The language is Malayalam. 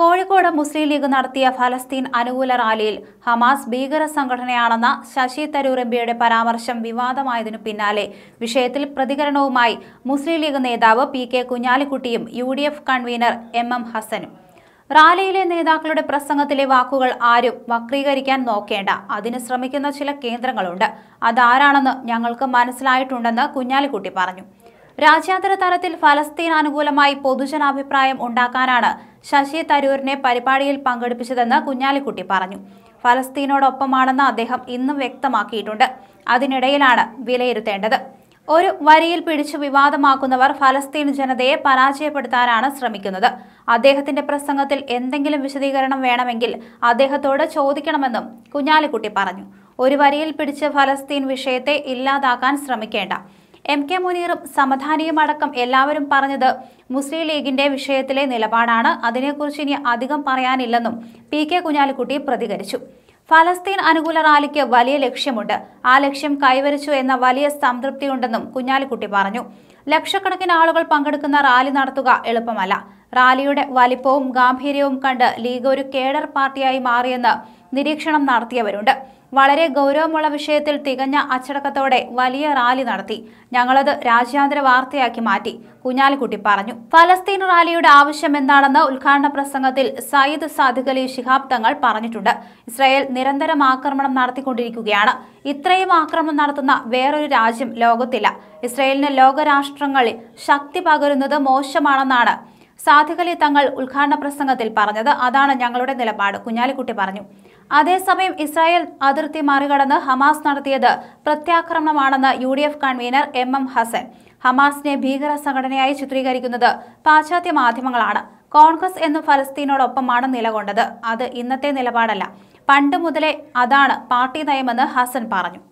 കോഴിക്കോട് മുസ്ലിം ലീഗ് നടത്തിയ ഫലസ്തീൻ അനുകൂല റാലിയിൽ ഹമാസ് ഭീകര സംഘടനയാണെന്ന ശശി തരൂർ എംപിയുടെ പരാമർശം വിവാദമായതിനു പിന്നാലെ വിഷയത്തിൽ പ്രതികരണവുമായി മുസ്ലിം ലീഗ് നേതാവ് പി കെ കുഞ്ഞാലിക്കുട്ടിയും U D F convener M M ഹസനും റാലിയിലെ നേതാക്കളുടെ പ്രസംഗത്തിലെ വാക്കുകൾ ആരും വക്രീകരിക്കാൻ നോക്കേണ്ട അതിന് ശ്രമിക്കുന്ന ചില കേന്ദ്രങ്ങളുണ്ട് അതാരാണെന്ന് ഞങ്ങൾക്ക് മനസ്സിലായിട്ടുണ്ടെന്ന് കുഞ്ഞാലിക്കുട്ടി പറഞ്ഞു രാജ്യാന്തര തലത്തിൽ ഫലസ്തീൻ അനുകൂലമായി പൊതുജനാഭിപ്രായം ഉണ്ടാക്കാനാണ് ശശി തരൂരിനെ പരിപാടിയിൽ പങ്കെടുപ്പിച്ചതെന്ന് കുഞ്ഞാലിക്കുട്ടി പറഞ്ഞു ഫലസ്തീനോടൊപ്പമാണെന്ന് അദ്ദേഹം ഇന്നും വ്യക്തമാക്കിയിട്ടുണ്ട് അതിനിടയിലാണ് വിലയിരുത്തേണ്ടത് ഒരു വരിയിൽ പിടിച്ചു വിവാദമാക്കുന്നവർ ഫലസ്തീൻ ജനതയെ പരാജയപ്പെടുത്താനാണ് ശ്രമിക്കുന്നത് അദ്ദേഹത്തിന്റെ പ്രസംഗത്തിൽ എന്തെങ്കിലും വിശദീകരണം വേണമെങ്കിൽ അദ്ദേഹത്തോട് ചോദിക്കണമെന്നും കുഞ്ഞാലിക്കുട്ടി പറഞ്ഞു ഒരു വരിയിൽ പിടിച്ച് ഫലസ്തീൻ വിഷയത്തെ ഇല്ലാതാക്കാൻ ശ്രമിക്കേണ്ട എം കെ മുനീറും സമധാനിയുമടക്കം എല്ലാവരും പറഞ്ഞത് മുസ്ലിം ലീഗിന്റെ വിഷയത്തിലെ നിലപാടാണ് അതിനെക്കുറിച്ച് ഇനി അധികം പറയാനില്ലെന്നും പി കെ കുഞ്ഞാലിക്കുട്ടി പ്രതികരിച്ചു ഫലസ്തീൻ അനുകൂല റാലിക്ക് വലിയ ലക്ഷ്യമുണ്ട് ആ ലക്ഷ്യം കൈവരിച്ചു എന്ന വലിയ സംതൃപ്തിയുണ്ടെന്നും കുഞ്ഞാലിക്കുട്ടി പറഞ്ഞു ലക്ഷക്കണക്കിന് ആളുകൾ പങ്കെടുക്കുന്ന റാലി നടത്തുക എളുപ്പമല്ല റാലിയുടെ വലിപ്പവും ഗാംഭീര്യവും കണ്ട് ലീഗ് ഒരു കേഡർ പാർട്ടിയായി മാറിയെന്ന് നിരീക്ഷണം നടത്തിയവരുണ്ട് വളരെ ഗൗരവമുള്ള വിഷയത്തിൽ തികഞ്ഞ അച്ചടക്കത്തോടെ വലിയ റാലി നടത്തി ഞങ്ങളത് രാജ്യാന്തര വാർത്തയാക്കി മാറ്റി കുഞ്ഞാലിക്കുട്ടി പറഞ്ഞു ഫലസ്തീൻ റാലിയുടെ ആവശ്യം എന്താണെന്ന് ഉദ്ഘാടന പ്രസംഗത്തിൽ സയ്യിദ് സാദിഖ് അലി ശിഹാബ് തങ്ങൾ പറഞ്ഞിട്ടുണ്ട് ഇസ്രായേൽ നിരന്തരം ആക്രമണം നടത്തിക്കൊണ്ടിരിക്കുകയാണ് ഇത്രയും ആക്രമണം നടത്തുന്ന വേറൊരു രാജ്യം ലോകത്തില്ല ഇസ്രായേലിന് ലോകരാഷ്ട്രങ്ങളിൽ ശക്തി പകരുന്നത് മോശമാണെന്നാണ് സാധികലി തങ്ങൾ ഉദ്ഘാടന പ്രസംഗത്തിൽ പറഞ്ഞത് അതാണ് ഞങ്ങളുടെ നിലപാട് കുഞ്ഞാലിക്കുട്ടി പറഞ്ഞു അതേസമയം ഇസ്രായേൽ അതിർത്തി മറികടന്ന് ഹമാസ് നടത്തിയത് പ്രത്യാക്രമണമാണെന്ന് U D F convener M M Hasan ഹമാസിനെ ഭീകര സംഘടനയായി ചിത്രീകരിക്കുന്നത് പാശ്ചാത്യ മാധ്യമങ്ങളാണ് കോൺഗ്രസ് എന്ന് ഫലസ്തീനോടൊപ്പമാണ് നിലകൊണ്ടത് അത് ഇന്നത്തെ നിലപാടല്ല പണ്ട് മുതലേ അതാണ് പാർട്ടി നയമെന്ന് ഹസൻ പറഞ്ഞു